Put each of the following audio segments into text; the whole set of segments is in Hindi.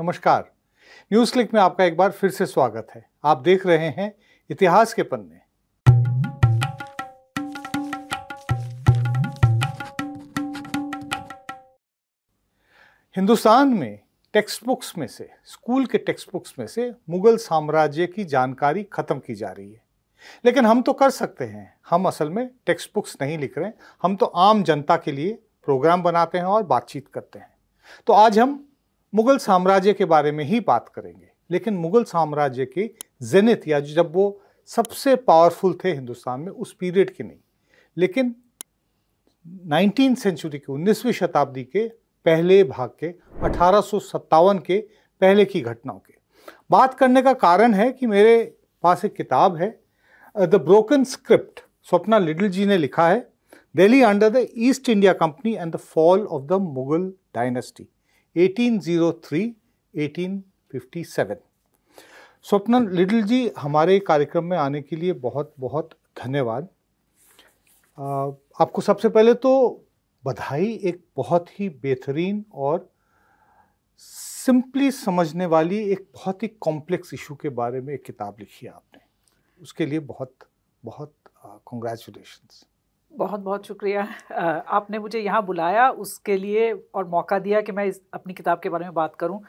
नमस्कार न्यूज क्लिक में आपका एक बार फिर से स्वागत है आप देख रहे हैं इतिहास के पन्ने हिंदुस्तान में टेक्स्ट बुक्स में से स्कूल के टेक्स्ट बुक्स में से मुगल साम्राज्य की जानकारी खत्म की जा रही है लेकिन हम तो कर सकते हैं हम असल में टेक्स्ट बुक्स नहीं लिख रहे हैं हम तो आम जनता के लिए प्रोग्राम बनाते हैं और बातचीत करते हैं तो आज हम मुगल साम्राज्य के बारे में ही बात करेंगे लेकिन मुगल साम्राज्य के जेनित या जब वो सबसे पावरफुल थे हिंदुस्तान में उस पीरियड के नहीं लेकिन नाइनटीन सेंचुरी के उन्नीसवीं शताब्दी के पहले भाग के अठारह के पहले की घटनाओं के बात करने का कारण है कि मेरे पास एक किताब है the broken script Swapna Liddle ji ने लिखा है Delhi under the East India Company and the fall of the Mughal dynasty 1803-1857 Swapna little जी हमारे कार्यक्रम में आने के लिए बहुत बहुत धन्यवाद आपको सबसे पहले तो बधाई एक बहुत ही बेहतरीन और सिंपली समझने वाली एक बहुत ही कॉम्प्लेक्स इशू के बारे में एक किताब लिखी है आपने उसके लिए बहुत बहुत कॉन्ग्रेचुलेशंस बहुत बहुत शुक्रिया आपने मुझे यहाँ बुलाया उसके लिए और मौका दिया कि मैं इस अपनी किताब के बारे में बात करूँ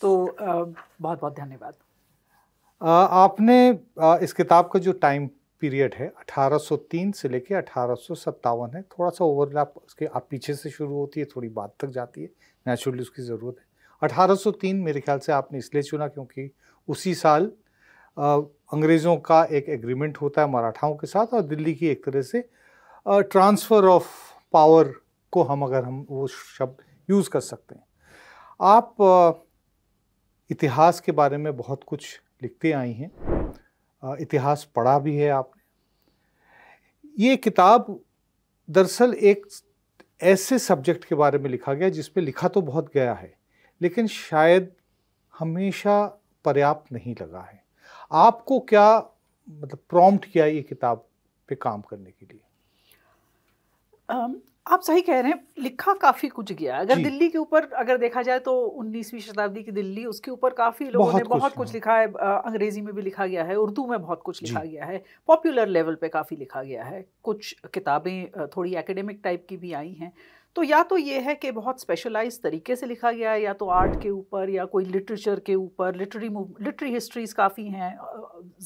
तो बहुत बहुत धन्यवाद आपने इस किताब का जो टाइम पीरियड है 1803 से लेके अठारह है थोड़ा सा ओवरलैप उसके आप पीछे से शुरू होती है थोड़ी बाद तक जाती है नेचुरली उसकी ज़रूरत है 1803 मेरे ख्याल से आपने इसलिए चुना क्योंकि उसी साल अंग्रेज़ों का एक एग्रीमेंट होता है मराठाओं के साथ और दिल्ली की एक तरह से ट्रांसफ़र ऑफ पावर को हम अगर हम वो शब्द यूज़ कर सकते हैं आप इतिहास के बारे में बहुत कुछ लिखते आई हैं इतिहास पढ़ा भी है आपने ये किताब दरअसल एक ऐसे सब्जेक्ट के बारे में लिखा गया जिसपे लिखा तो बहुत गया है लेकिन शायद हमेशा पर्याप्त नहीं लगा है आपको क्या मतलब प्रॉम्प्ट किया ये किताब पे काम करने के लिए आप सही कह रहे हैं लिखा काफी कुछ गया अगर दिल्ली के ऊपर अगर देखा जाए तो 19वीं शताब्दी की दिल्ली उसके ऊपर काफी लोगों बहुत ने बहुत कुछ, कुछ हाँ। लिखा है अंग्रेजी में भी लिखा गया है उर्दू में बहुत कुछ लिखा गया है पॉपुलर लेवल पे काफी लिखा गया है कुछ किताबें थोड़ी एकेडमिक टाइप की भी आई हैं तो या तो ये है कि बहुत स्पेशलाइज तरीके से लिखा गया है या तो आर्ट के ऊपर या कोई लिटरेचर के ऊपर लिटरी लिटरी हिस्ट्रीज काफ़ी हैं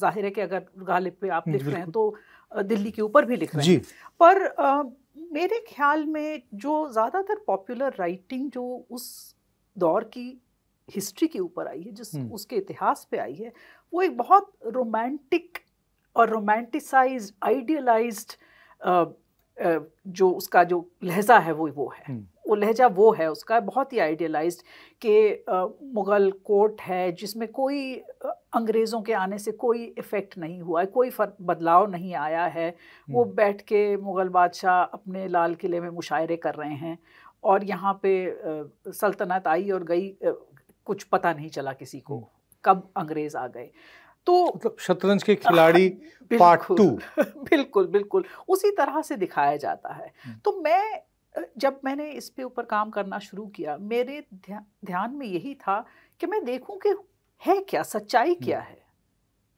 जाहिर है कि अगर गालिब पे आप लिख रहे हैं तो दिल्ली के ऊपर भी लिख रहे हैं पर मेरे ख्याल में जो ज़्यादातर पॉपुलर राइटिंग जो उस दौर की हिस्ट्री के ऊपर आई है जिस हम्म। उसके इतिहास पे आई है वो एक बहुत रोमांटिक और रोमांटिसाइज आइडियलाइज्ड जो उसका जो लहजा है वो वो है हम्म। वो लहजा वो है उसका बहुत ही आइडियलाइज कि मुग़ल कोर्ट है जिसमें कोई अंग्रेज़ों के आने से कोई इफ़ेक्ट नहीं हुआ है कोई फर्क बदलाव नहीं आया है हम्म। वो बैठ के मुग़ल बादशाह अपने लाल किले में मुशायरे कर रहे हैं और यहाँ पे सल्तनत आई और गई कुछ पता नहीं चला किसी को हम्म। कब अंग्रेज़ आ गए तो मतलब शतरंज के खिलाड़ी पार्ट टू बिल्कुल बिल्कुल उसी तरह से दिखाया जाता है हम्म। तो मैं जब मैंने इस पे ऊपर काम करना शुरू किया मेरे ध्या, ध्यान में यही था कि मैं देखूं कि है क्या सच्चाई क्या है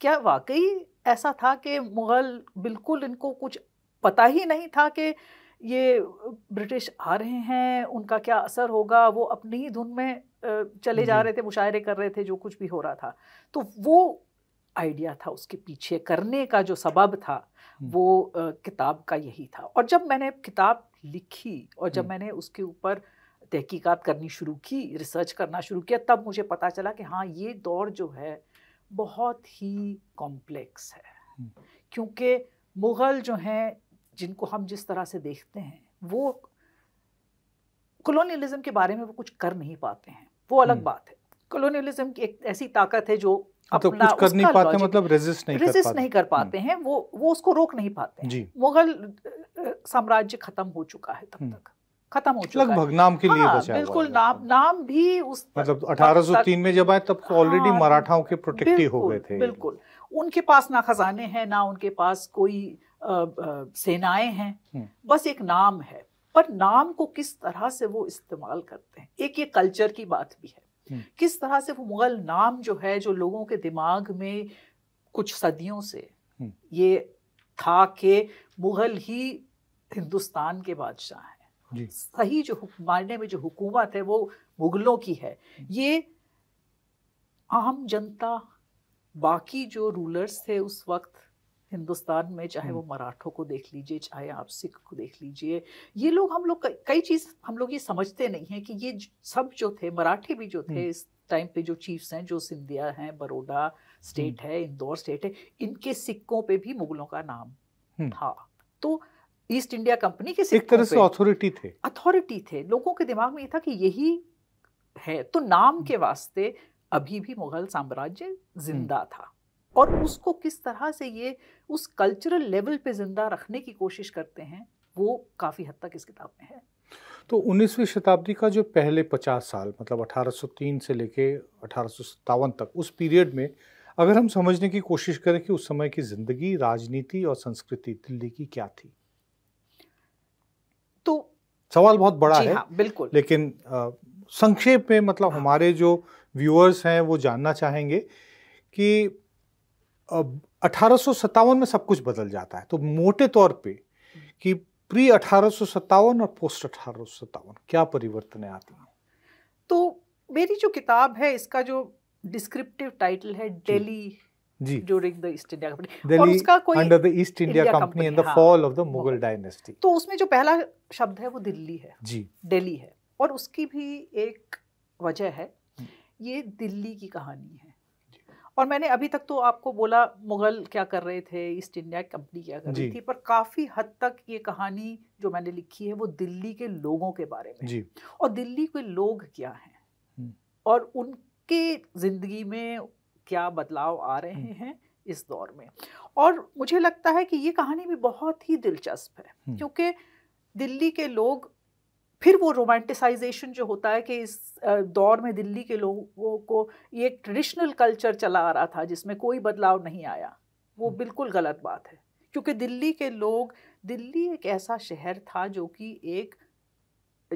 क्या वाकई ऐसा था कि मुग़ल बिल्कुल इनको कुछ पता ही नहीं था कि ये ब्रिटिश आ रहे हैं उनका क्या असर होगा वो अपनी ही धुन में चले जा रहे थे मुशायरे कर रहे थे जो कुछ भी हो रहा था तो वो आइडिया था उसके पीछे करने का जो सबब था वो किताब का यही था और जब मैंने किताब लिखी और जब हम्म। मैंने उसके ऊपर तहकीकात करनी शुरू की रिसर्च करना शुरू किया तब मुझे पता चला कि हाँ ये दौर जो है बहुत ही कॉम्प्लेक्स है हम्म। क्योंकि मुग़ल जो हैं जिनको हम जिस तरह से देखते हैं वो कॉलोनियलिज्म के बारे में वो कुछ कर नहीं पाते हैं वो अलग हम्म। बात है कॉलोनियलिज्म की एक ऐसी ताकत है जो मतलब कुछ कर नहीं पाते मतलब रेजिस्ट नहीं रेजिस्ट कर पाते नहीं कर पाते हम्म। हैं वो वो उसको रोक नहीं पाते हैं मुगल साम्राज्य खत्म हो चुका है तब हम्म। तक खत्म हो मतलब चुका लगभग नाम के लिए हाँ, बचा बिल्कुल नाम नाम भी उस मतलब 1803 में जब आए तब तो ऑलरेडी हाँ, मराठाओं के प्रोटेक्टिव हो गए थे बिल्कुल उनके पास ना खजाने हैं ना उनके पास कोई सेनाएं हैं हम्म। बस एक नाम है पर नाम को किस तरह से वो इस्तेमाल करते हैं एक ये कल्चर की बात भी है हम्म। किस तरह से वो मुगल नाम जो है जो लोगों के दिमाग में कुछ सदियों से हम्म। ये था कि मुगल ही हिंदुस्तान के बादशाह हैं सही जो मारने में जो हुकूमत है वो मुगलों की है हम्म। ये आम जनता बाकी जो रूलर्स थे उस वक्त हिंदुस्तान में चाहे हम्म। वो मराठों को देख लीजिए चाहे आप सिख को देख लीजिए ये लोग हम लोग कई चीज हम लोग ये समझते नहीं है कि ये सब जो थे मराठी भी जो थे हम्म। इस टाइम पे जो चीफ्स हैं जो सिंधिया हैं बड़ोडा स्टेट हम्म। है इंदौर स्टेट है इनके सिक्कों पे भी मुगलों का नाम था तो ईस्ट इंडिया कंपनी के एक तरह से अथॉरिटी थे अथॉरिटी थे लोगों के दिमाग में ये था कि यही है तो नाम के वास्ते अभी भी मुगल साम्राज्य जिंदा था और उसको किस तरह से ये उस कल्चरल लेवल पे ज़िंदा रखने की कोशिश करते हैं वो काफ़ी हद तक इस किताब में है तो 19वीं शताब्दी का जो पहले 50 साल मतलब 1803 से लेके अठारह तक उस पीरियड में अगर हम समझने की कोशिश करें कि उस समय की ज़िंदगी राजनीति और संस्कृति दिल्ली की क्या थी तो सवाल बहुत बड़ा है हाँ, बिल्कुल लेकिन संक्षेप में मतलब हाँ, हमारे जो व्यूअर्स हैं वो जानना चाहेंगे कि अठारह में सब कुछ बदल जाता है तो मोटे तौर पे कि प्री अठारह और पोस्ट अठारह क्या परिवर्तनें आती हैं तो मेरी जो किताब है इसका जो डिस्क्रिप्टिव टाइटल है दिल्ली ईस्ट इंडिया तो उसमें जो पहला शब्द है वो दिल्ली है जी दिल्ली है और उसकी भी एक वजह है हम्म। ये दिल्ली की कहानी है और मैंने अभी तक तो आपको बोला मुगल क्या कर रहे थे ईस्ट इंडिया कंपनी क्या कर रही थी पर काफ़ी हद तक ये कहानी जो मैंने लिखी है वो दिल्ली के लोगों के बारे में जी। और दिल्ली के लोग क्या हैं हम्म। और उनके ज़िंदगी में क्या बदलाव आ रहे हम्म। हैं इस दौर में और मुझे लगता है कि ये कहानी भी बहुत ही दिलचस्प है हम्म। क्योंकि दिल्ली के लोग फिर वो रोमांटिसाइजेशन जो होता है कि इस दौर में दिल्ली के लोगों को ये एक ट्रेडिशनल कल्चर चला आ रहा था जिसमें कोई बदलाव नहीं आया वो हम्म। बिल्कुल गलत बात है क्योंकि दिल्ली के लोग दिल्ली एक ऐसा शहर था जो कि एक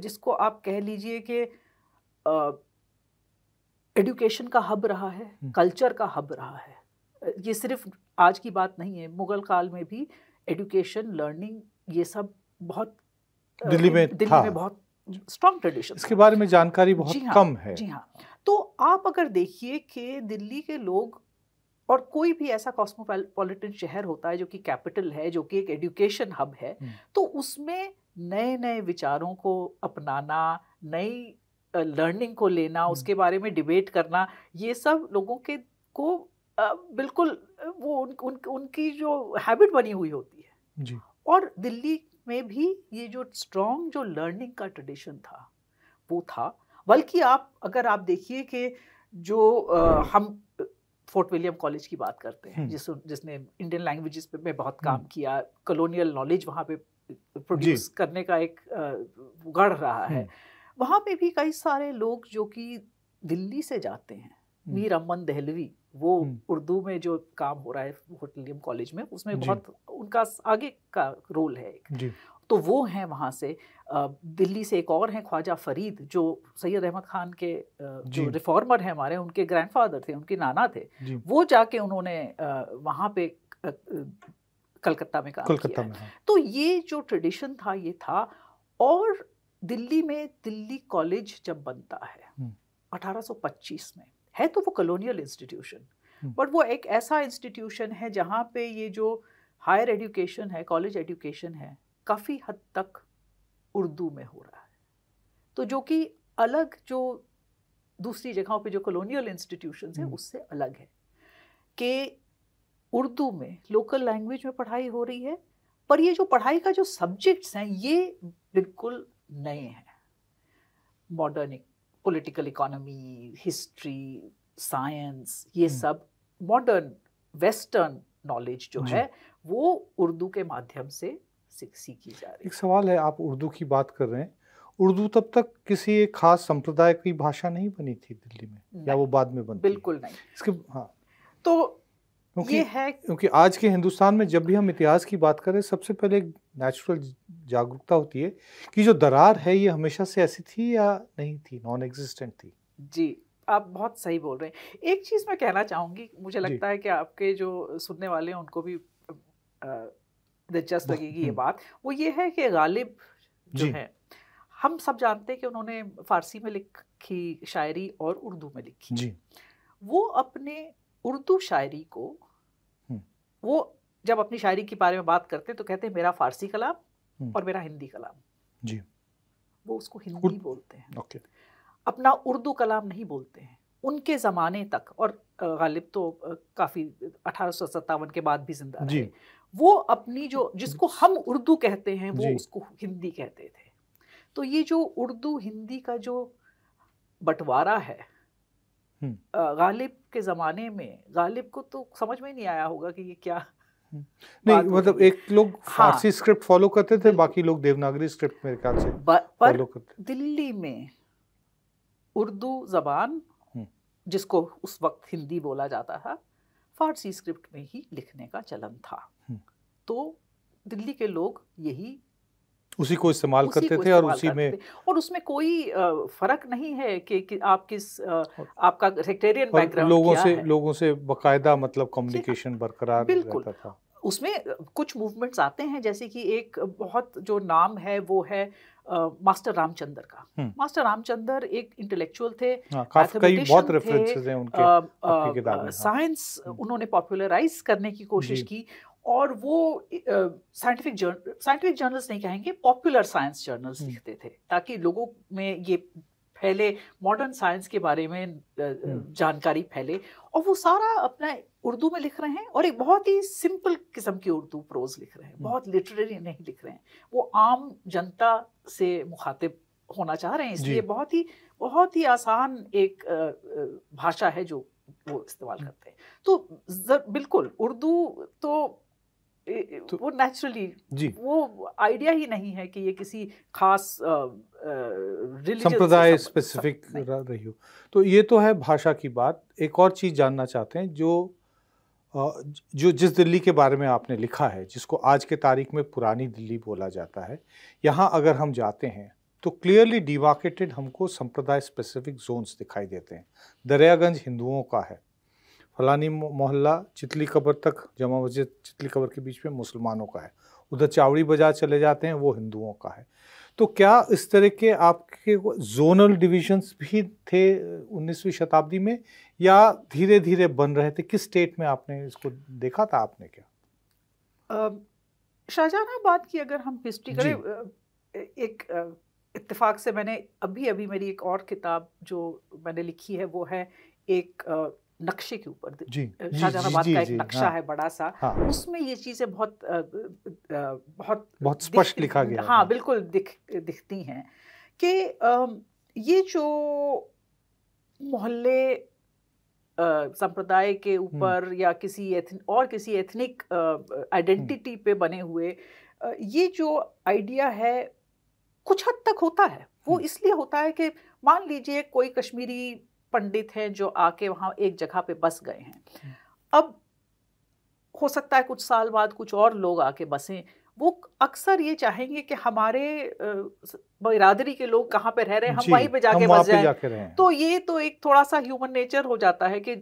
जिसको आप कह लीजिए कि एडुकेशन का हब रहा है कल्चर हम्म। का हब रहा है ये सिर्फ आज की बात नहीं है मुग़ल काल में भी एडुकेशन लर्निंग ये सब बहुत दिल्ली में दिल्ली में बहुत स्ट्रॉन्ग ट्रेडिशन इसके बारे में जानकारी बहुत हाँ, कम है जी हाँ तो आप अगर देखिए कि दिल्ली के लोग और कोई भी ऐसा कॉस्मोपॉलिटन शहर होता है जो कि कैपिटल है जो कि एक एडुकेशन हब है हम्म। तो उसमें नए नए विचारों को अपनाना नई लर्निंग को लेना हम्म। उसके बारे में डिबेट करना ये सब लोगों के को बिल्कुल वो उन, उन, उनकी जो हैबिट बनी हुई होती है जी और दिल्ली में भी ये जो स्ट्रॉन्ग जो लर्निंग का ट्रेडिशन था वो था बल्कि आप अगर आप देखिए कि जो आ, हम फोर्ट विलियम कॉलेज की बात करते हैं हम्म। जिस जिसने इंडियन लैंग्वेजेस पे में बहुत हम्म। काम किया कॉलोनियल नॉलेज वहाँ पे प्रोड्यूस करने का एक गढ़ रहा है हम्म। वहाँ पे भी कई सारे लोग जो कि दिल्ली से जाते हैं मीर अमन दहलवी वो उर्दू में जो काम हो रहा है होटलियम कॉलेज में उसमें बहुत उनका आगे का रोल है एक तो वो हैं वहाँ से दिल्ली से एक और हैं ख्वाजा फरीद जो सैयद अहमद खान के जो रिफॉर्मर हैं हमारे उनके ग्रैंडफादर थे उनके नाना थे वो जाके उन्होंने वहाँ पे कलकत्ता में काम कलकत्ता किया में हाँ। तो ये जो ट्रेडिशन था ये था और दिल्ली में दिल्ली कॉलेज जब बनता है 1825 में है तो वो कॉलोनियल इंस्टीट्यूशन बट वो एक ऐसा इंस्टीट्यूशन है जहाँ पे ये जो हायर एजुकेशन है कॉलेज एजुकेशन है काफ़ी हद तक उर्दू में हो रहा है तो जो कि अलग जो दूसरी जगहों पे जो कॉलोनियल इंस्टीट्यूशन है उससे अलग है कि उर्दू में लोकल लैंग्वेज में पढ़ाई हो रही है पर ये जो पढ़ाई का जो सब्जेक्ट्स हैं ये बिल्कुल नए हैं मॉडर्निक पॉलिटिकल इकोनॉमी हिस्ट्री साइंस ये hmm. सब मॉडर्न वेस्टर्न नॉलेज जो है वो उर्दू के माध्यम से सीखी जा रही है एक सवाल है आप उर्दू की बात कर रहे हैं उर्दू तब तक किसी एक खास संप्रदाय की भाषा नहीं बनी थी दिल्ली में या वो बाद में बनी बिल्कुल नहीं इसके हाँ तो क्योंकि क्योंकि आज के हिंदुस्तान में जब भी हम इतिहास की बात करें सबसे पहले एक नेचुरल जागरूकता होती है कि जो दरार है ये हमेशा से ऐसी थी या नहीं थी नॉन एग्जिस्टेंट थी जी आप बहुत सही बोल रहे हैं एक चीज़ मैं कहना चाहूंगी मुझे लगता है कि आपके जो सुनने वाले हैं उनको भी दिलचस्प हाँ, लगेगी ये हम्म। बात वो ये है कि गालिब जो है हम सब जानते हैं कि उन्होंने फारसी में लिखी शायरी और उर्दू में लिखी जी वो अपने उर्दू शायरी को वो जब अपनी शायरी के बारे में बात करते हैं तो कहते हैं मेरा फारसी कलाम हम्म। और मेरा हिंदी कलाम जी वो उसको हिंदी बोलते हैं ओके अपना उर्दू कलाम नहीं बोलते हैं उनके ज़माने तक और गालिब तो काफ़ी अठारह के बाद भी जिंदा रहे वो अपनी जो जिसको हम उर्दू कहते हैं वो उसको हिंदी कहते थे तो ये जो उर्दू हिंदी का जो बंटवारा है हम्म। गालिब के ज़माने में गालिब को तो समझ में नहीं आया होगा कि ये क्या हम्म। नहीं मतलब एक लोग हाँ। फारसी हाँ, स्क्रिप्ट फॉलो करते थे बाकी लोग देवनागरी स्क्रिप्ट मेरे ख्याल से फॉलो करते दिल्ली में उर्दू जबान हम्म। जिसको उस वक्त हिंदी बोला जाता था फारसी स्क्रिप्ट में ही लिखने का चलन था तो दिल्ली के लोग यही उसी को इस्तेमाल करते करते थे और उसी में और उसमें कोई फर्क नहीं है कि, कि आप किस आपका सेक्टेरियन बैकग्राउंड लोगों से लोगों से बकायदा मतलब कम्युनिकेशन बरकरार रहता था उसमें कुछ मूवमेंट्स आते हैं जैसे कि एक बहुत जो नाम है वो है आ, मास्टर रामचंद्र का हम्म। मास्टर रामचंद्र एक इंटेलेक्चुअल थे हाँ, कई बहुत रेफरेंसेस हैं उनके साइंस हाँ। हम्म। उन्होंने पॉपुलराइज करने की कोशिश की और वो साइंटिफिक जर्नल साइंटिफिक जर्नल्स नहीं कहेंगे पॉपुलर साइंस जर्नल्स लिखते थे ताकि लोगों में ये फैले मॉडर्न साइंस के बारे में हम्म। जानकारी फैले और वो सारा अपना उर्दू में लिख रहे हैं और एक बहुत ही सिंपल किस्म की उर्दू प्रोज लिख रहे हैं हम्म। बहुत लिटरेरी नहीं लिख रहे हैं वो आम जनता से मुखातिब होना चाह रहे हैं इसलिए बहुत ही बहुत ही आसान एक भाषा है जो वो इस्तेमाल हम्म। करते हैं तो बिल्कुल उर्दू तो तो, वो नेचुरली जी वो आइडिया ही नहीं है कि ये किसी खास संप्रदाय स्पेसिफिक रही हो तो ये तो है भाषा की बात एक और चीज़ जानना चाहते हैं जो जो जिस दिल्ली के बारे में आपने लिखा है जिसको आज के तारीख में पुरानी दिल्ली बोला जाता है यहाँ अगर हम जाते हैं तो क्लियरली डिमार्केटेड हमको संप्रदाय स्पेसिफिक जोन्स दिखाई देते हैं दरियागंज हिंदुओं का है फलानी मोहल्ला चितली कब्र तक जमा मस्जिद चितली कब्र के बीच में मुसलमानों का है उधर चावड़ी बाजार चले जाते हैं वो हिंदुओं का है तो क्या इस तरह के आपके जोनल डिविजन्स भी थे उन्नीसवीं शताब्दी में या धीरे धीरे बन रहे थे किस स्टेट में आपने इसको देखा था आपने क्या शाहजहानाबाद की अगर हम हिस्ट्री करें एक इत्तेफाक से मैंने अभी अभी मेरी एक और किताब जो मैंने लिखी है वो है एक नक्शे के ऊपर शाहजहाबाद का एक नक्शा हाँ, है बड़ा सा हाँ, उसमें ये चीजें बहुत आ, आ, बहुत बहुत स्पष्ट लिखा गया हाँ बिल्कुल दिख दिखती हैं कि ये जो मोहल्ले संप्रदाय के ऊपर या किसी एथन, और किसी एथनिक आइडेंटिटी पे बने हुए ये जो आइडिया है कुछ हद तक होता है वो इसलिए होता है कि मान लीजिए कोई कश्मीरी पंडित हैं जो आके वहाँ एक जगह पे बस गए हैं हम्म। अब हो सकता है कुछ साल बाद कुछ और लोग आके बसें वो अक्सर ये चाहेंगे कि हमारे बिरादरी के लोग कहाँ पे रह रहे हैं हम वहीं पे जाके बस जाए तो ये तो एक थोड़ा सा ह्यूमन नेचर हो जाता है कि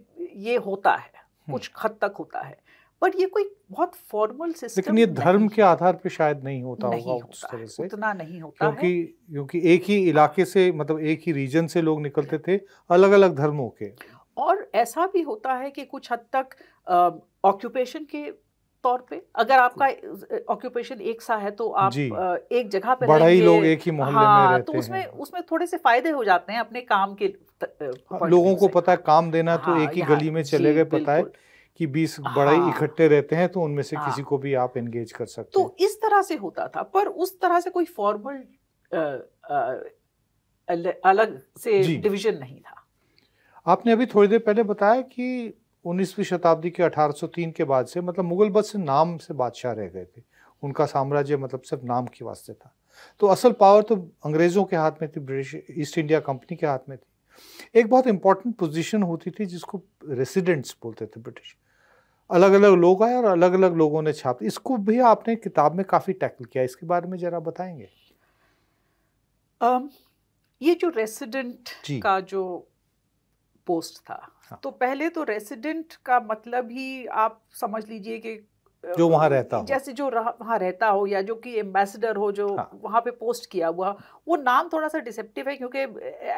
ये होता है हम्म। कुछ हद तक होता है बट ये कोई बहुत फॉर्मल सिस्टम लेकिन ये धर्म के आधार पे शायद नहीं होता नहीं होगा होता उस तरह से उतना नहीं होता क्योंकि है। क्योंकि एक ही इलाके से मतलब एक ही रीजन से लोग निकलते थे अलग अलग धर्मों के और ऐसा भी होता है कि कुछ हद तक ऑक्यूपेशन के तौर पे अगर आपका ऑक्यूपेशन एक सा है तो आप एक जगह पे बड़ा ही लोग एक ही मोहल्ले हाँ, में रहते तो उसमें हैं। उसमें थोड़े से फायदे हो जाते हैं अपने काम के हाँ, लोगों को पता है काम देना तो हाँ, तो एक ही गली में चले गए पता है कि 20 हाँ। बड़े इकट्ठे रहते हैं तो उनमें से हाँ। किसी को भी आप एंगेज कर सकते तो इस तरह से होता था पर उस तरह से कोई फॉर्मल अलग से डिवीजन नहीं था आपने अभी थोड़ी देर पहले बताया कि 19वीं शताब्दी के 1803 के बाद से मतलब मुगल बस नाम से बादशाह रह गए थे उनका साम्राज्य मतलब सिर्फ नाम के वास्ते था तो असल पावर तो अंग्रेज़ों के हाथ में थी ब्रिटिश ईस्ट इंडिया कंपनी के हाथ में थी एक बहुत इंपॉर्टेंट पोजीशन होती थी जिसको रेसिडेंट्स बोलते थे ब्रिटिश अलग अलग लोग आए और अलग अलग लोगों ने छाप इसको भी आपने किताब में काफ़ी टैकल किया इसके बारे में ज़रा बताएंगे um, ये जो रेसिडेंट का जो पोस्ट था हाँ. तो पहले तो रेसिडेंट का मतलब ही आप समझ लीजिए कि जो वहाँ रहता हो जैसे जो वहाँ रहता हो या जो कि एम्बेसडर हो जो हाँ। वहाँ पे पोस्ट किया हुआ वो नाम थोड़ा सा डिसेप्टिव है क्योंकि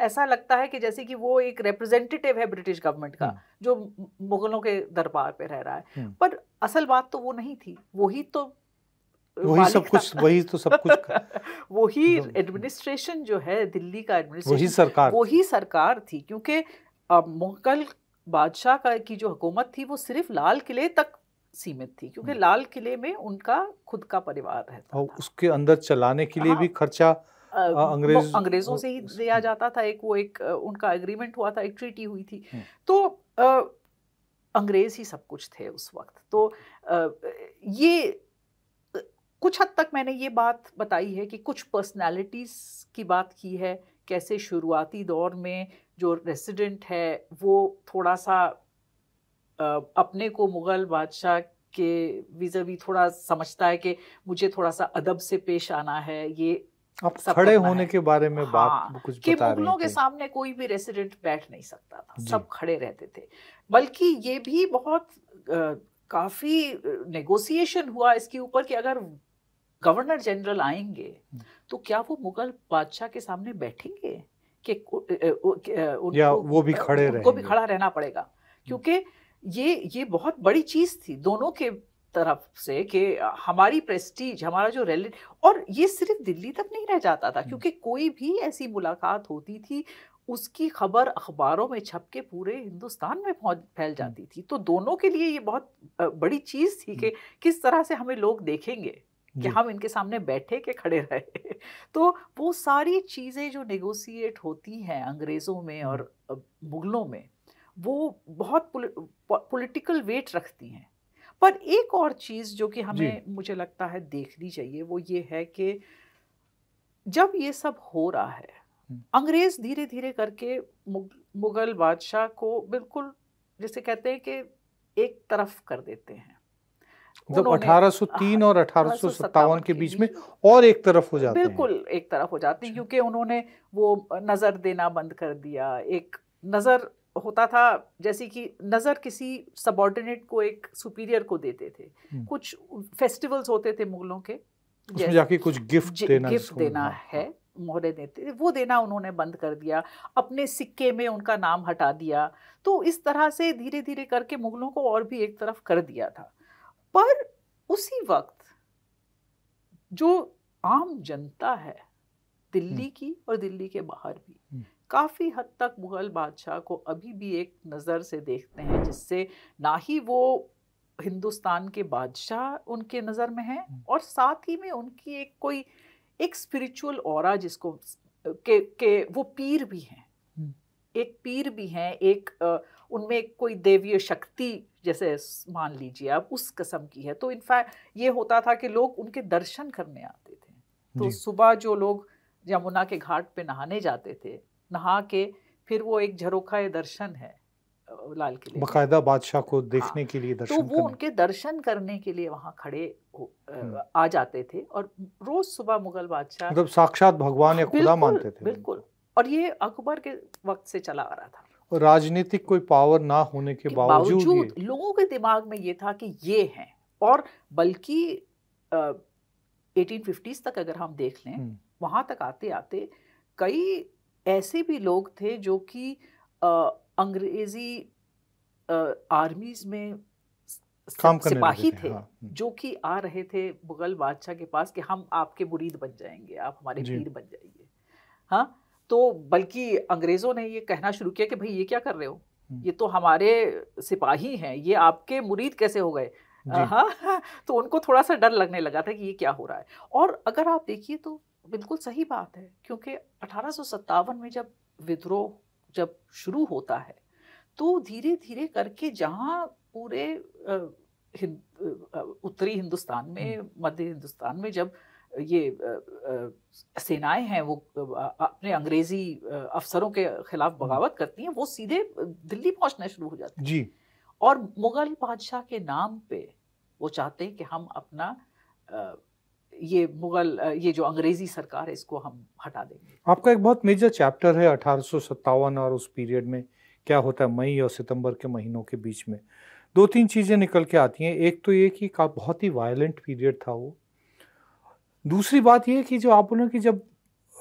ऐसा लगता है कि जैसे कि वो एक रिप्रेजेंटेटिव है ब्रिटिश गवर्नमेंट का हाँ। जो मुगलों के दरबार पे रह रहा है पर असल बात तो वो नहीं थी वही तो वही सब कुछ वही तो सब कुछ वही एडमिनिस्ट्रेशन जो है दिल्ली का एडमिनिस्ट्रेशन वही सरकार वही सरकार थी क्योंकि मुगल बादशाह का की जो हुकूमत थी वो सिर्फ लाल किले तक सीमित थी क्योंकि लाल किले में उनका खुद का परिवार रहता और उसके अंदर चलाने के लिए हाँ। भी खर्चा अंग्रेज अंग्रेजों से ही दिया जाता था एक वो एक उनका एग्रीमेंट हुआ था एक ट्रीटी हुई थी तो आ, अंग्रेज ही सब कुछ थे उस वक्त तो आ, ये कुछ हद तक मैंने ये बात बताई है कि कुछ पर्सनालिटीज़ की बात की है कैसे शुरुआती दौर में जो रेसिडेंट है वो थोड़ा सा अपने को मुगल बादशाह के वीजा भी थोड़ा समझता है कि मुझे थोड़ा सा अदब से पेश आना है ये खड़े होने के बारे में हाँ, बात कुछ कि बता मुगलों के सामने कोई भी रेसिडेंट बैठ नहीं सकता था सब खड़े रहते थे बल्कि ये भी बहुत आ, काफी नेगोशिएशन हुआ इसके ऊपर कि अगर गवर्नर जनरल आएंगे हम्म। तो क्या वो मुगल बादशाह के सामने बैठेंगे कि वो भी खड़े उनको भी खड़ा रहना पड़ेगा हम्म। क्योंकि ये ये बहुत बड़ी चीज़ थी दोनों के तरफ से कि हमारी प्रेस्टीज हमारा जो रेल और ये सिर्फ दिल्ली तक नहीं रह जाता था हम्म। क्योंकि कोई भी ऐसी मुलाकात होती थी उसकी खबर अखबारों में छप के पूरे हिंदुस्तान में पहुंच फैल हम्म। जाती थी तो दोनों के लिए ये बहुत बड़ी चीज़ थी कि हम्म। किस तरह से हमें लोग देखेंगे कि हम इनके सामने बैठे के खड़े रहे तो वो सारी चीज़ें जो नेगोशिएट होती हैं अंग्रेज़ों में और मुग़लों में वो बहुत पॉलिटिकल वेट रखती हैं पर एक और चीज़ जो कि हमें मुझे लगता है देखनी चाहिए वो ये है कि जब ये सब हो रहा है हम्म। अंग्रेज़ धीरे धीरे करके मुग़ल बादशाह को बिल्कुल जैसे कहते हैं कि एक तरफ कर देते हैं जब 1803 और अठारह के बीच में और एक तरफ हो जाते बिल्कुल हैं। एक तरफ हो जाती क्योंकि उन्होंने वो नज़र देना बंद कर दिया एक नज़र होता था जैसे कि नज़र किसी सबॉर्डिनेट को एक सुपीरियर को देते थे हम्म। कुछ फेस्टिवल्स होते थे मुगलों के जाके कुछ गिफ्ट देना गिफ्ट देना हाँ, है हाँ। मोहरे देते थे वो देना उन्होंने बंद कर दिया अपने सिक्के में उनका नाम हटा दिया तो इस तरह से धीरे धीरे करके मुगलों को और भी एक तरफ कर दिया था पर उसी वक्त जो आम जनता है दिल्ली हम्म। की और दिल्ली के बाहर भी हम्म। काफ़ी हद तक मुग़ल बादशाह को अभी भी एक नज़र से देखते हैं जिससे ना ही वो हिंदुस्तान के बादशाह उनके नज़र में हैं हम्म। और साथ ही में उनकी एक कोई एक स्पिरिचुअल और जिसको के के वो पीर भी हैं हम्म। एक पीर भी हैं एक उनमें कोई देवीय शक्ति जैसे मान लीजिए आप उस कसम की है तो इनफैक्ट ये होता था कि लोग उनके दर्शन करने आते थे तो सुबह जो लोग यमुना के घाट पे नहाने जाते थे नहा के फिर वो एक झरोखा दर्शन है लाल किले बकायदा बादशाह को हाँ। देखने हाँ, के लिए तो दर्शन तो वो करने। उनके दर्शन करने के लिए वहाँ खड़े हम्म। आ जाते थे और रोज सुबह मुगल बादशाह मतलब साक्षात भगवान या खुदा मानते थे बिल्कुल और ये अकबर के वक्त से चला आ रहा था और राजनीतिक कोई पावर ना होने के, के बावजूद, लोगों के दिमाग में ये था कि ये हैं और बल्कि एटीन तक अगर हम देख लें हम्म। वहां तक आते आते कई ऐसे भी लोग थे जो कि अंग्रेज़ी आर्मीज में काम करने सिपाही थे, हाँ। हम्म। जो कि आ रहे थे मुगल बादशाह के पास कि हम आपके मुरीद बन जाएंगे आप हमारे पीर बन जाइए हाँ तो बल्कि अंग्रेज़ों ने ये कहना शुरू किया कि भाई ये क्या कर रहे हो हम्म। ये तो हमारे सिपाही हैं ये आपके मुरीद कैसे हो गए हाँ तो उनको थोड़ा सा डर लगने लगा था कि ये क्या हो रहा है और अगर आप देखिए तो बिल्कुल सही बात है क्योंकि अठारह में जब विद्रोह जब शुरू होता है तो धीरे धीरे करके जहाँ पूरे उत्तरी हिंदुस्तान में हम्म। मध्य हिंदुस्तान में जब ये सेनाएं हैं वो अपने अंग्रेजी अफसरों के खिलाफ हम्म। बगावत करती हैं वो सीधे दिल्ली पहुंचना शुरू हो जाती जी और मुगल बादशाह के नाम पे वो चाहते हैं कि हम अपना ये मुगल ये जो अंग्रेजी सरकार है इसको हम हटा देंगे आपका एक बहुत मेजर चैप्टर है अठारह और उस पीरियड में क्या होता है मई और सितंबर के महीनों के बीच में दो तीन चीज़ें निकल के आती हैं एक तो ये कि का बहुत ही वायलेंट पीरियड था वो दूसरी बात ये कि जो आप बोलें कि जब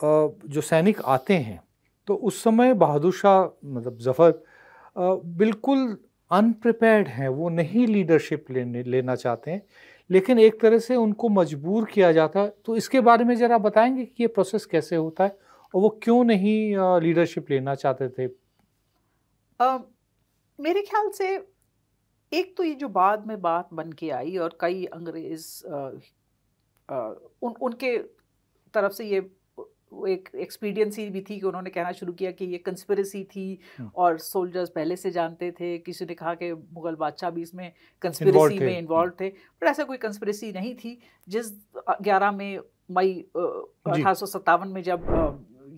जो सैनिक आते हैं तो उस समय बहादुर शाह मतलब जफ़र बिल्कुल अनप्रिपेयर्ड हैं वो नहीं लीडरशिप लेने लेना चाहते हैं लेकिन एक तरह से उनको मजबूर किया जाता है तो इसके बारे में ज़रा बताएंगे कि ये प्रोसेस कैसे होता है और वो क्यों नहीं लीडरशिप लेना चाहते थे आ, मेरे ख्याल से एक तो ये जो बाद में बात बन के आई और कई अंग्रेज़ उन उनके तरफ से ये एक एक्सपीरियंसी भी थी कि उन्होंने कहना शुरू किया कि ये कंस्पिरेसी थी हम्म। और सोल्जर्स पहले से जानते थे किसी ने कहा कि मुगल बादशाह भी इसमें कंस्पिरेसी में इन्वॉल्व थे पर ऐसा कोई कंस्पिरेसी नहीं थी जिस ग्यारह में मई अठारह में जब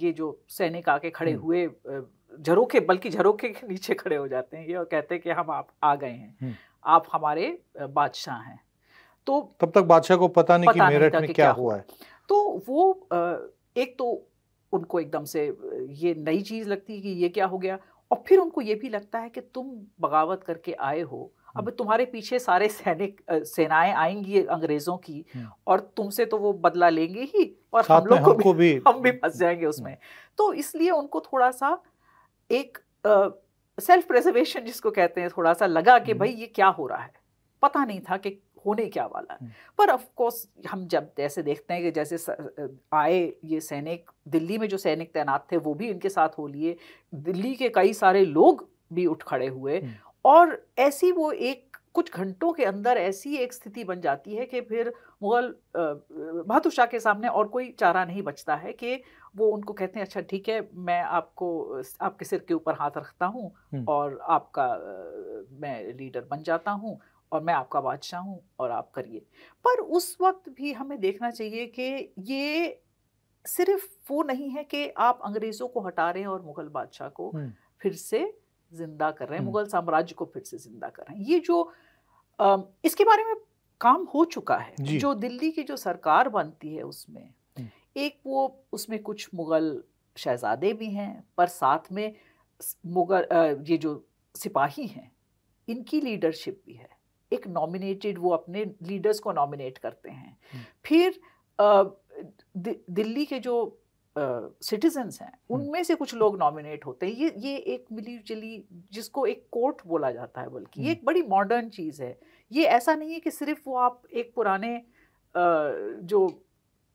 ये जो सैनिक आके खड़े हम्म। हुए झरोखे बल्कि झरोखे के नीचे खड़े हो जाते हैं ये और कहते हैं कि हम आप आ गए हैं हम्म। आप हमारे बादशाह हैं तो तब तक बादशाह को पता नहीं पता कि मेरठ में क्या, क्या हुआ है तो वो एक तो उनको एकदम से ये नई चीज़ लगती है कि ये क्या हो गया और फिर उनको ये भी लगता है कि तुम बगावत करके आए हो अब तुम्हारे पीछे सारे सैनिक सेनाएं आएंगी अंग्रेजों की और तुमसे तो वो बदला लेंगे ही और हम लोग को, भी, भी हम भी फंस जाएंगे उसमें तो इसलिए उनको थोड़ा सा एक सेल्फ प्रेजर्वेशन जिसको कहते हैं थोड़ा सा लगा कि भाई ये क्या हो रहा है पता नहीं था कि होने क्या वाला है हम्म। पर ऑफ कोर्स हम जब जैसे देखते हैं कि जैसे आए ये सैनिक दिल्ली में जो सैनिक तैनात थे वो भी इनके साथ हो लिए दिल्ली के कई सारे लोग भी उठ खड़े हुए हम्म। और ऐसी वो एक कुछ घंटों के अंदर ऐसी एक स्थिति बन जाती है कि फिर मुगल बहादुर शाह के सामने और कोई चारा नहीं बचता है कि वो उनको कहते हैं अच्छा ठीक है मैं आपको आपके सिर के ऊपर हाथ रखता हूँ हम्म। और आपका मैं लीडर बन जाता हूँ और मैं आपका बादशाह हूँ और आप करिए पर उस वक्त भी हमें देखना चाहिए कि ये सिर्फ वो नहीं है कि आप अंग्रेज़ों को हटा रहे हैं और मुग़ल बादशाह को फिर से जिंदा कर रहे हैं मुग़ल साम्राज्य को फिर से जिंदा कर रहे हैं ये जो आ, इसके बारे में काम हो चुका है जो दिल्ली की जो सरकार बनती है उसमें एक वो उसमें कुछ मुग़ल शहजादे भी हैं पर साथ में मुग़ल ये जो सिपाही हैं इनकी लीडरशिप भी है एक नॉमिनेटेड वो अपने लीडर्स को नॉमिनेट करते हैं हम्म। फिर दि, दिल्ली के जो सिटीजन्स हैं हम्म। उनमें से कुछ लोग नॉमिनेट होते हैं ये ये एक मिली जुली जिसको एक कोर्ट बोला जाता है बल्कि ये हम्म। एक बड़ी मॉडर्न चीज़ है ये ऐसा नहीं है कि सिर्फ वो आप एक पुराने जो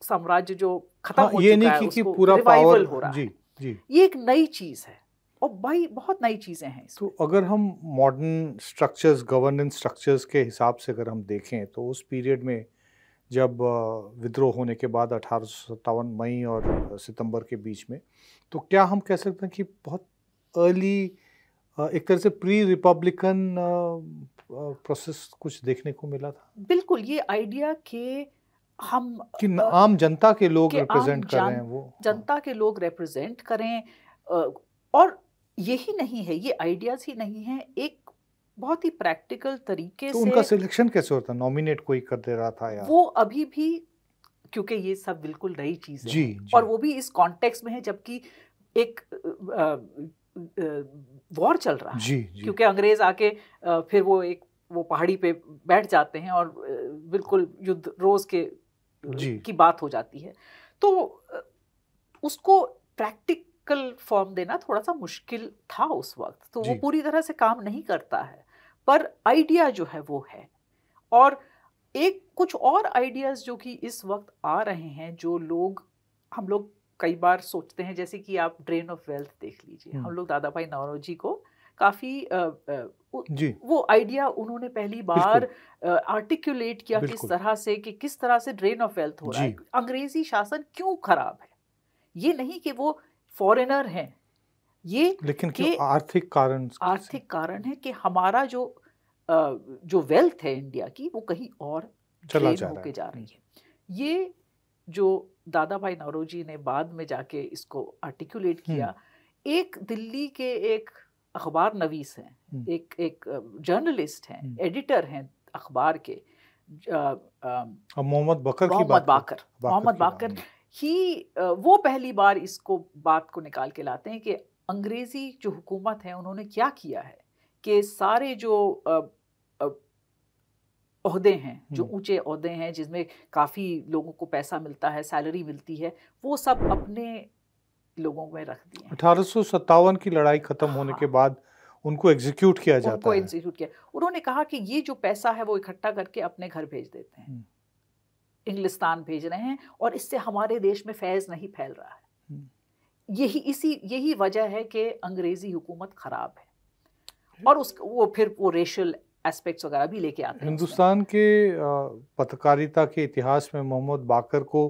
साम्राज्य जो खत्म हाँ, हो ये चुका नहीं है कि, कि पूरा रिवाइवल हो रहा जी, जी। है ये एक नई चीज़ है और भाई बहुत नई चीज़ें हैं तो अगर हम मॉडर्न स्ट्रक्चर्स गवर्नेंस स्ट्रक्चर्स के हिसाब से अगर हम देखें तो उस पीरियड में जब विद्रोह होने के बाद अठारह मई और सितंबर के बीच में तो क्या हम कह सकते हैं कि बहुत अर्ली एक तरह से प्री रिपब्लिकन प्रोसेस कुछ देखने को मिला था बिल्कुल ये आइडिया के हम कि आम जनता के लोग रिप्रेजेंट कर रहे हैं वो हाँ। जनता के लोग रिप्रेजेंट करें और यही नहीं है ये आइडियाज ही नहीं है एक बहुत ही प्रैक्टिकल तरीके तो से उनका सिलेक्शन कैसे होता नॉमिनेट कोई कर दे रहा था या वो अभी भी क्योंकि ये सब बिल्कुल नई चीज है जी, जी. और वो भी इस कॉन्टेक्स्ट में है जबकि एक वॉर चल रहा है जी, जी. क्योंकि अंग्रेज आके फिर वो एक वो पहाड़ी पे बैठ जाते हैं और बिल्कुल युद्ध रोज के जी. की बात हो जाती है तो उसको प्रैक्टिक क्लासिकल फॉर्म देना थोड़ा सा मुश्किल था उस वक्त तो वो पूरी तरह से काम नहीं करता है पर आइडिया जो है वो है और एक कुछ और आइडियाज़ जो कि इस वक्त आ रहे हैं जो लोग हम लोग कई बार सोचते हैं जैसे कि आप ड्रेन ऑफ वेल्थ देख लीजिए हम लोग दादा भाई नवरोजी को काफ़ी वो आइडिया उन्होंने पहली बार आर्टिकुलेट किया किस तरह से कि किस तरह से ड्रेन ऑफ वेल्थ हो रहा है अंग्रेजी शासन क्यों खराब है ये नहीं कि वो फॉरेनर हैं ये लेकिन कि आर्थिक कारण आर्थिक कारण है कि हमारा जो जो वेल्थ है इंडिया की वो कहीं और चला जा होके जा रही है ये जो दादा भाई नवरोजी ने बाद में जाके इसको आर्टिकुलेट हम्म। किया एक दिल्ली के एक अखबार नवीस हैं हम्म। एक एक जर्नलिस्ट हैं एडिटर हम्म। हैं अखबार के मोहम्मद बकर मोहम्मद बाकर मोहम्मद बाकर ही वो पहली बार इसको बात को निकाल के लाते हैं कि अंग्रेज़ी जो हुकूमत है उन्होंने क्या किया है कि सारे जो अहदे हैं जो ऊंचे अहदे हैं जिसमें काफ़ी लोगों को पैसा मिलता है सैलरी मिलती है वो सब अपने लोगों में रख दिए अठारह की लड़ाई ख़त्म हाँ। होने के बाद उनको एग्जीक्यूट किया जाता उनको है एग्जीक्यूट किया उन्होंने कहा कि ये जो पैसा है वो इकट्ठा करके अपने घर भेज देते हैं इंग्लिस्तान भेज रहे हैं और इससे हमारे देश में फैज़ नहीं फैल रहा है हम्म। यही इसी यही वजह है कि अंग्रेज़ी हुकूमत ख़राब है और उस वो फिर वो रेशल एस्पेक्ट्स वगैरह भी लेके आते हैं हिंदुस्तान के पत्रकारिता के इतिहास में मोहम्मद बाकर को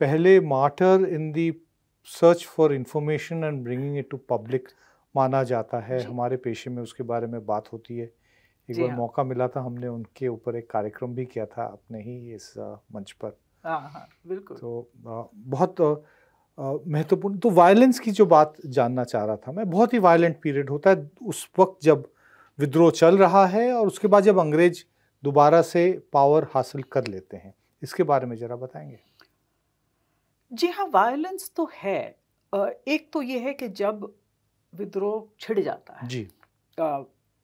पहले martyr in the search for information and bringing it to public माना जाता है हमारे पेशे में उसके बारे में बात होती है एक बार हाँ। मौका मिला था हमने उनके ऊपर एक कार्यक्रम भी किया था अपने ही इस मंच पर हाँ, हाँ, बिल्कुल तो बहुत महत्वपूर्ण तो वायलेंस की जो बात जानना चाह रहा था मैं बहुत ही वायलेंट पीरियड होता है उस वक्त जब विद्रोह चल रहा है और उसके बाद जब अंग्रेज दोबारा से पावर हासिल कर लेते हैं इसके बारे में ज़रा बताएंगे जी हाँ वायलेंस तो है एक तो ये है कि जब विद्रोह छिड़ जाता है जी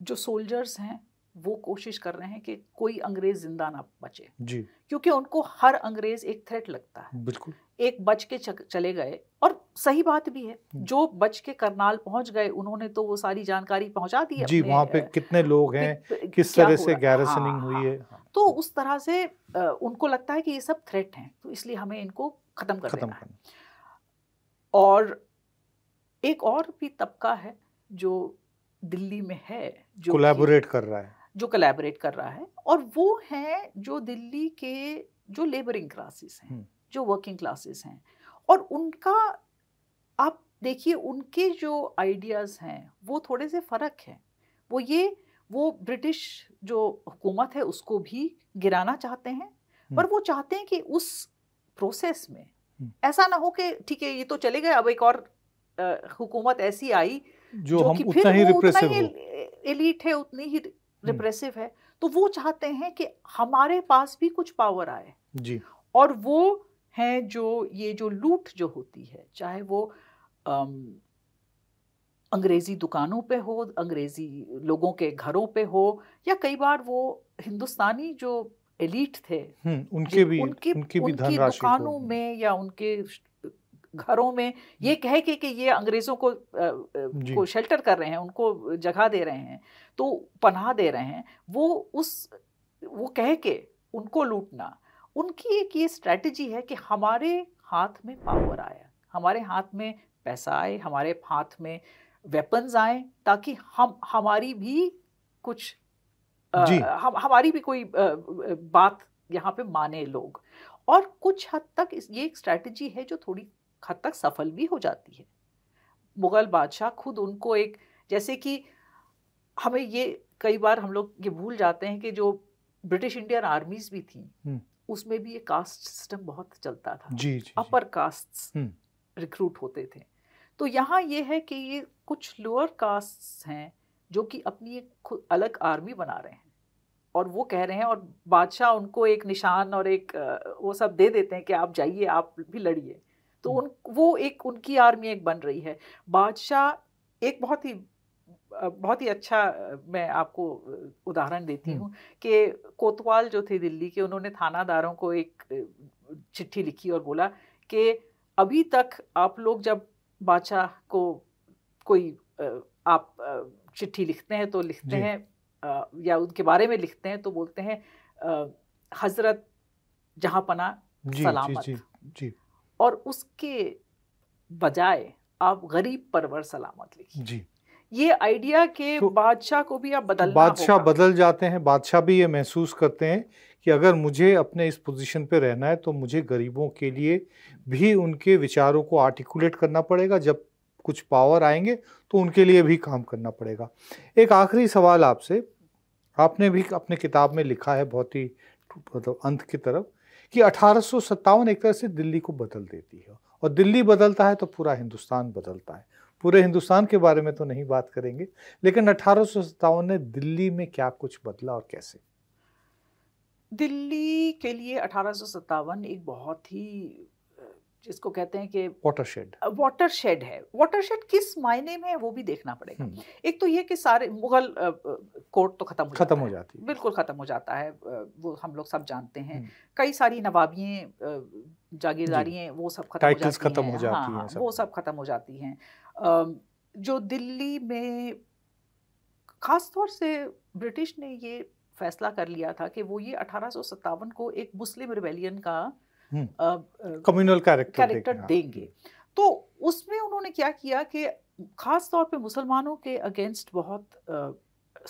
जो सोल्जर्स हैं वो कोशिश कर रहे हैं कि कोई अंग्रेज जिंदा ना बचे जी क्योंकि उनको हर अंग्रेज एक थ्रेट लगता है बिल्कुल एक बच के चले गए और सही बात भी है हम्म। जो बच के करनाल पहुंच गए उन्होंने तो वो सारी जानकारी पहुंचा दी जी वहाँ पे कितने लोग हैं किस तरह से गैरसनिंग हाँ, हुई हाँ, है हाँ। तो हम्म। उस तरह से उनको लगता है कि ये सब थ्रेट हैं तो इसलिए हमें इनको खत्म कर देना है और एक और भी तबका है जो दिल्ली में है जो कोलैबोरेट कर रहा है जो कलेबरेट कर रहा है और वो है जो दिल्ली के जो लेबरिंग क्लासेस हैं हम्म। जो वर्किंग क्लासेस हैं और उनका आप देखिए उनके जो आइडियाज़ हैं वो थोड़े से फ़र्क हैं वो ये वो ब्रिटिश जो हुकूमत है उसको भी गिराना चाहते हैं हम्म। पर वो चाहते हैं कि उस प्रोसेस में हम्म। ऐसा ना हो कि ठीक है ये तो चले गए अब एक और हुकूमत ऐसी आई जो, जो हम कि फिर ही, उतना ही एलिट है उतनी ही रिप्रेसिव हम्म। है तो वो चाहते हैं कि हमारे पास भी कुछ पावर आए जी और वो है जो ये जो लूट जो होती है चाहे वो अम, अंग्रेज़ी दुकानों पे हो अंग्रेज़ी लोगों के घरों पे हो या कई बार वो हिंदुस्तानी जो एलिट थे हम्म, उनके भी उनके, उनके उनके भी उनकी दुकानों में या उनके घरों में ये कह के कि ये अंग्रेज़ों को आ, को शेल्टर कर रहे हैं उनको जगह दे रहे हैं तो पनाह दे रहे हैं वो उस वो कह के उनको लूटना उनकी एक ये स्ट्रैटेजी है कि हमारे हाथ में पावर आया हमारे हाथ में पैसा आए हमारे हाथ में वेपन्स आए ताकि हम हमारी भी कुछ आ, हम हमारी भी कोई आ, बात यहाँ पे माने लोग और कुछ हद तक ये एक स्ट्रैटेजी है जो थोड़ी हद तक सफल भी हो जाती है मुग़ल बादशाह खुद उनको एक जैसे कि हमें हाँ ये कई बार हम लोग ये भूल जाते हैं कि जो ब्रिटिश इंडियन आर्मीज भी थी हम्म। उसमें भी ये कास्ट सिस्टम बहुत चलता था जी, जी, अपर कास्ट हम्म। रिक्रूट होते थे तो यहाँ ये है कि ये कुछ लोअर कास्ट हैं जो कि अपनी एक अलग आर्मी बना रहे हैं और वो कह रहे हैं और बादशाह उनको एक निशान और एक वो सब दे देते हैं कि आप जाइए आप भी लड़िए तो हम्म। उन वो एक उनकी आर्मी एक बन रही है बादशाह एक बहुत ही बहुत ही अच्छा मैं आपको उदाहरण देती हम्म। हूँ कि कोतवाल जो थे दिल्ली के उन्होंने थानादारों को एक चिट्ठी लिखी और बोला कि अभी तक आप लोग जब बादशाह को कोई आप चिट्ठी लिखते हैं तो लिखते हैं या उनके बारे में लिखते हैं तो बोलते हैं हजरत जहाँ पना सलामत जी, जी, जी. और उसके बजाय आप गरीब परवर सलामत लिखिए जी ये आइडिया के तो, बादशाह को भी आप बदल तो बादशाह बदल जाते हैं बादशाह भी ये महसूस करते हैं कि अगर मुझे अपने इस पोजीशन पे रहना है तो मुझे गरीबों के लिए भी उनके विचारों को आर्टिकुलेट करना पड़ेगा जब कुछ पावर आएंगे तो उनके लिए भी काम करना पड़ेगा एक आखिरी सवाल आपसे आपने भी अपने किताब में लिखा है बहुत ही मतलब अंत की तरफ कि अठारह एक तरह से दिल्ली को बदल देती है और दिल्ली बदलता है तो पूरा हिंदुस्तान बदलता है पूरे हिंदुस्तान के बारे में तो नहीं बात करेंगे लेकिन अठारह ने दिल्ली में क्या कुछ बदला और कैसे दिल्ली के लिए अठारह एक बहुत ही जिसको कहते हैं कि वाटरशेड वाटरशेड है वाटरशेड किस मायने में है वो भी देखना पड़ेगा हम्म। एक तो ये कि सारे मुगल कोर्ट तो खत्म खत्म हो जाती है बिल्कुल खत्म हो जाता है वो हम लोग सब जानते हैं हम्म। कई सारी नवाबियें जागीरदारियाँ वो सब खत्म हो जाती खत्म हो जाती हाँ, हैं वो सब खत्म हो जाती हैं जो दिल्ली में खास तौर से ब्रिटिश ने ये फैसला कर लिया था कि वो ये अठारह को एक मुस्लिम रिवेलियन का कम्युनल कैरेक्टर कैरेक्टर देंगे तो उसमें उन्होंने क्या किया कि खास तौर पे मुसलमानों के अगेंस्ट बहुत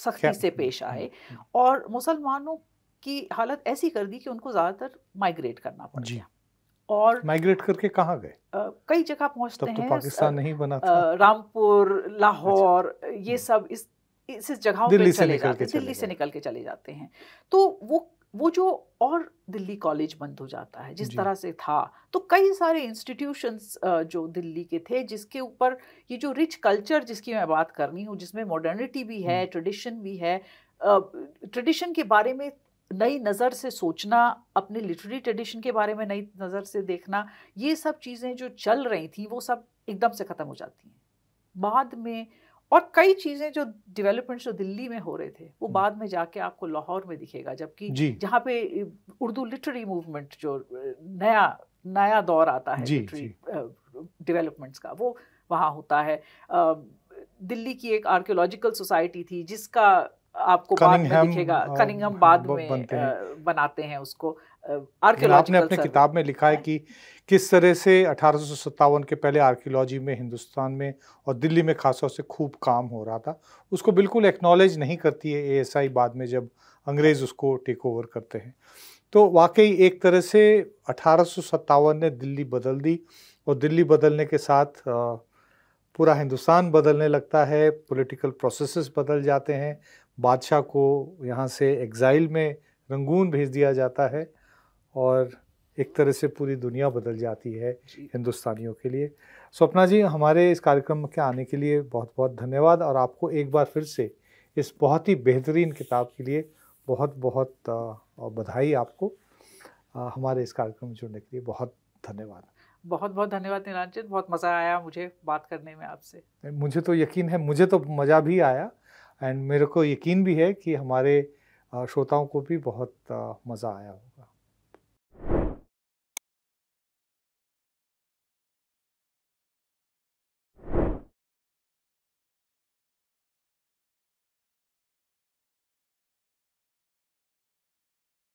सख्ती से पेश आए हम्म, हम्म। और मुसलमानों की हालत ऐसी कर दी कि उनको ज़्यादातर माइग्रेट करना पड़ गया और माइग्रेट करके कहाँ गए कई जगह पहुंचते तो हैं तो पाकिस्तान नहीं बना था रामपुर लाहौर अच्छा। ये हम्म। सब इस, इस जगहों पे चले जाते हैं दिल्ली से निकल के चले जाते हैं तो वो वो जो और दिल्ली कॉलेज बंद हो जाता है जिस तरह से था तो कई सारे इंस्टीट्यूशंस जो दिल्ली के थे जिसके ऊपर ये जो रिच कल्चर जिसकी मैं बात कर रही हूँ जिसमें मॉडर्निटी भी है ट्रेडिशन हम्म। भी है ट्रेडिशन के बारे में नई नज़र से सोचना अपने लिटरेरी ट्रेडिशन के बारे में नई नज़र से देखना ये सब चीज़ें जो चल रही थी वो सब एकदम से ख़त्म हो जाती हैं बाद में और कई चीज़ें जो डेवलपमेंट जो दिल्ली में हो रहे थे वो हम्म। बाद में जाके आपको लाहौर में दिखेगा जबकि जहाँ पे उर्दू लिटरेरी मूवमेंट जो नया नया दौर आता है डेवलपमेंट्स का वो वहाँ होता है दिल्ली की एक आर्कियोलॉजिकल सोसाइटी थी जिसका आपको बाद में दिखेगा कनिंगम uh, बाद में uh, बनाते हैं उसको uh, आपने अपने किताब में लिखा है हाँ। कि किस तरह से अठारह के पहले आर्कियोलॉजी में हिंदुस्तान में और दिल्ली में खासतौर से खूब काम हो रहा था उसको बिल्कुल एक्नॉलेज नहीं करती है एएसआई बाद में जब अंग्रेज़ उसको टेक ओवर करते हैं तो वाकई एक तरह से अठारह ने दिल्ली बदल दी और दिल्ली बदलने के साथ पूरा हिंदुस्तान बदलने लगता है पॉलिटिकल प्रोसेसेस बदल जाते हैं बादशाह को यहाँ से एग्ज़ाइल में रंगून भेज दिया जाता है और एक तरह से पूरी दुनिया बदल जाती है हिंदुस्तानियों के लिए स्वप्ना जी हमारे इस कार्यक्रम के आने के लिए बहुत बहुत धन्यवाद और आपको एक बार फिर से इस बहुत ही बेहतरीन किताब के लिए बहुत बहुत बधाई आपको हमारे इस कार्यक्रम में जुड़ने के लिए बहुत धन्यवाद बहुत बहुत धन्यवाद नीलांचित बहुत मज़ा आया मुझे बात करने में आपसे मुझे तो यकीन है मुझे तो मज़ा भी आया एंड मेरे को यकीन भी है कि हमारे श्रोताओं को भी बहुत मज़ा आया होगा